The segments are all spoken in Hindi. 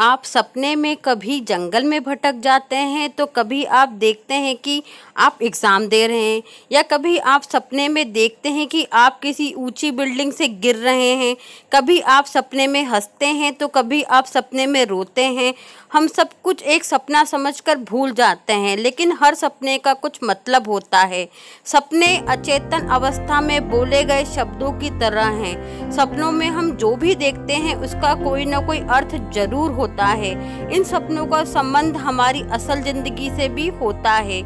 आप सपने में कभी जंगल में भटक जाते हैं तो कभी आप देखते हैं कि आप एग्ज़ाम दे रहे हैं या कभी आप सपने में देखते हैं कि आप किसी ऊंची बिल्डिंग से गिर रहे हैं कभी आप सपने में हंसते हैं तो कभी आप सपने में रोते हैं हम सब कुछ एक सपना समझकर भूल जाते हैं लेकिन हर सपने का कुछ मतलब होता है सपने अचेतन अवस्था में बोले गए शब्दों की तरह हैं सपनों में हम जो भी देखते हैं उसका कोई ना कोई अर्थ ज़रूर हो होता है इन सपनों का संबंध हमारी असल जिंदगी से भी होता है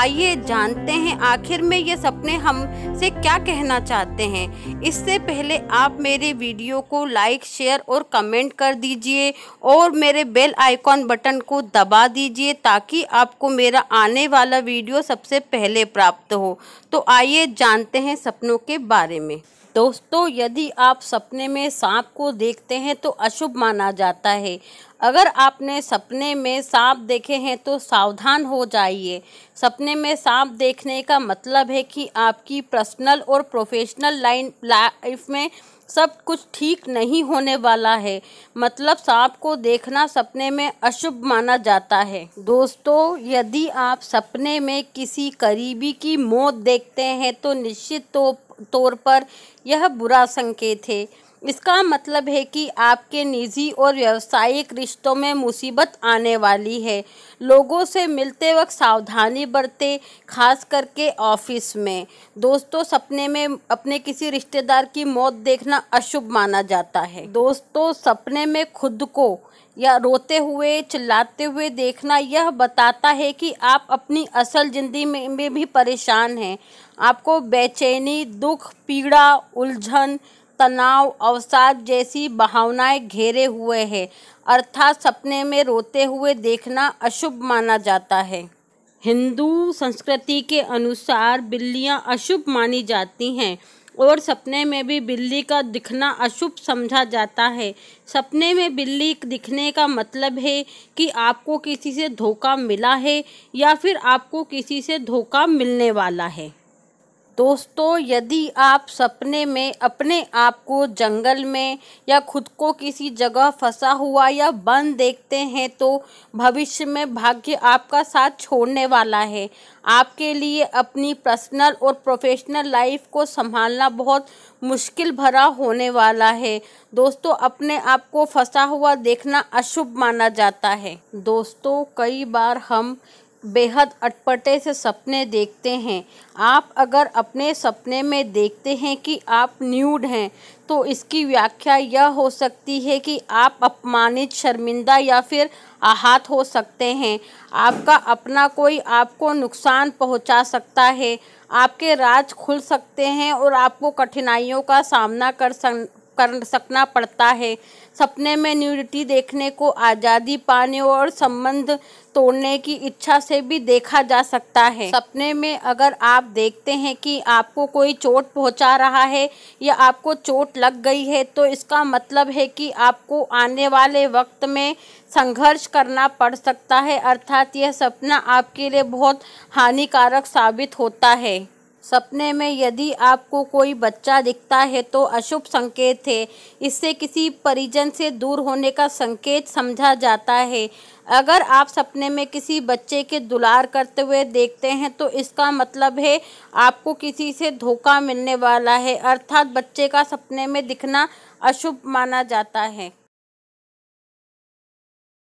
आइए जानते हैं आखिर में ये सपने हम से क्या कहना चाहते हैं इससे पहले आप मेरे वीडियो को लाइक शेयर और कमेंट कर दीजिए और मेरे बेल आइकॉन बटन को दबा दीजिए ताकि आपको मेरा आने वाला वीडियो सबसे पहले प्राप्त हो तो आइए जानते हैं सपनों के बारे में दोस्तों यदि आप सपने में सांप को देखते हैं तो अशुभ माना जाता है अगर आपने सपने में सांप देखे हैं तो सावधान हो जाइए सपने में सांप देखने का मतलब है कि आपकी पर्सनल और प्रोफेशनल लाइन लाइफ में सब कुछ ठीक नहीं होने वाला है मतलब सांप को देखना सपने में अशुभ माना जाता है दोस्तों यदि आप सपने में किसी करीबी की मौत देखते हैं तो निश्चित तौर तो तौर पर यह बुरा संकेत है इसका मतलब है कि आपके निजी और व्यवसायिक रिश्तों में मुसीबत आने वाली है लोगों से मिलते वक्त सावधानी बरते खास करके ऑफिस में दोस्तों सपने में अपने किसी रिश्तेदार की मौत देखना अशुभ माना जाता है दोस्तों सपने में खुद को या रोते हुए चिल्लाते हुए देखना यह बताता है कि आप अपनी असल ज़िंदगी में, में भी परेशान हैं आपको बेचैनी दुख पीड़ा उलझन तनाव अवसाद जैसी भावनाएं घेरे हुए हैं अर्थात सपने में रोते हुए देखना अशुभ माना जाता है हिंदू संस्कृति के अनुसार बिल्लियां अशुभ मानी जाती हैं और सपने में भी बिल्ली का दिखना अशुभ समझा जाता है सपने में बिल्ली दिखने का मतलब है कि आपको किसी से धोखा मिला है या फिर आपको किसी से धोखा मिलने वाला है दोस्तों यदि आप सपने में अपने आप को जंगल में या खुद को किसी जगह फंसा हुआ या बंद देखते हैं तो भविष्य में भाग्य आपका साथ छोड़ने वाला है आपके लिए अपनी पर्सनल और प्रोफेशनल लाइफ को संभालना बहुत मुश्किल भरा होने वाला है दोस्तों अपने आप को फंसा हुआ देखना अशुभ माना जाता है दोस्तों कई बार हम बेहद अटपटे से सपने देखते हैं आप अगर अपने सपने में देखते हैं कि आप न्यूड हैं तो इसकी व्याख्या यह हो सकती है कि आप अपमानित शर्मिंदा या फिर आहत हो सकते हैं आपका अपना कोई आपको नुकसान पहुंचा सकता है आपके राज खुल सकते हैं और आपको कठिनाइयों का सामना कर सक कर सकना पड़ता है सपने में न्यूडिटी देखने को आज़ादी पाने और संबंध तोड़ने की इच्छा से भी देखा जा सकता है सपने में अगर आप देखते हैं कि आपको कोई चोट पहुंचा रहा है या आपको चोट लग गई है तो इसका मतलब है कि आपको आने वाले वक्त में संघर्ष करना पड़ सकता है अर्थात यह सपना आपके लिए बहुत हानिकारक साबित होता है सपने में यदि आपको कोई बच्चा दिखता है तो अशुभ संकेत है इससे किसी परिजन से दूर होने का संकेत समझा जाता है अगर आप सपने में किसी बच्चे के दुलार करते हुए देखते हैं तो इसका मतलब है आपको किसी से धोखा मिलने वाला है अर्थात बच्चे का सपने में दिखना अशुभ माना जाता है